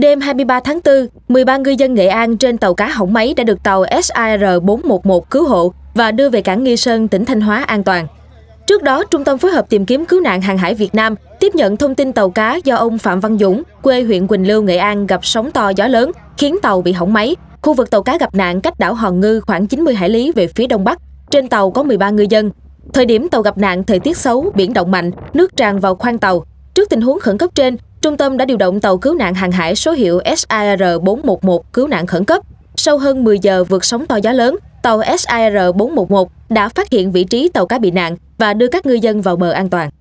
Đêm 23 tháng 4, 13 ngư dân Nghệ An trên tàu cá hỏng máy đã được tàu SIR411 cứu hộ và đưa về cảng Nghi Sơn, tỉnh Thanh Hóa an toàn. Trước đó, Trung tâm phối hợp tìm kiếm cứu nạn hàng hải Việt Nam tiếp nhận thông tin tàu cá do ông Phạm Văn Dũng, quê huyện Quỳnh Lưu, Nghệ An gặp sóng to gió lớn, khiến tàu bị hỏng máy. Khu vực tàu cá gặp nạn cách đảo Hòn Ngư khoảng 90 hải lý về phía đông bắc. Trên tàu có 13 ngư dân. Thời điểm tàu gặp nạn thời tiết xấu, biển động mạnh, nước tràn vào khoang tàu. Trước tình huống khẩn cấp trên, Trung tâm đã điều động tàu cứu nạn hàng hải số hiệu SIR 411 cứu nạn khẩn cấp. Sau hơn 10 giờ vượt sóng to gió lớn, tàu SIR 411 đã phát hiện vị trí tàu cá bị nạn và đưa các ngư dân vào bờ an toàn.